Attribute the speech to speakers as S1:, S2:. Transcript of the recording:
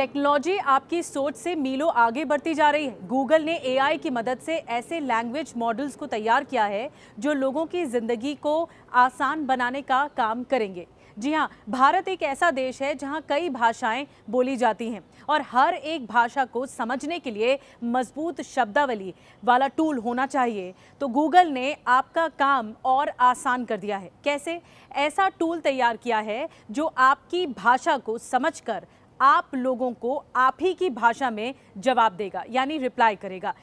S1: technology आपकी सोच से मीलों आगे बढ़ती जा रही है गूगल ने एआई की मदद से ऐसे लैंग्वेज मॉडल्स को तैयार किया है जो लोगों की ज़िंदगी को आसान बनाने का काम करेंगे जी हाँ भारत एक ऐसा देश है जहाँ कई भाषाएं बोली जाती हैं और हर एक भाषा को समझने के लिए मजबूत शब्दावली वाला टूल होना चाहिए तो गूगल ने आपका काम और आसान कर दिया है कैसे ऐसा टूल तैयार किया है जो आपकी भाषा को समझकर आप लोगों को आप ही की भाषा में जवाब देगा यानी रिप्लाई करेगा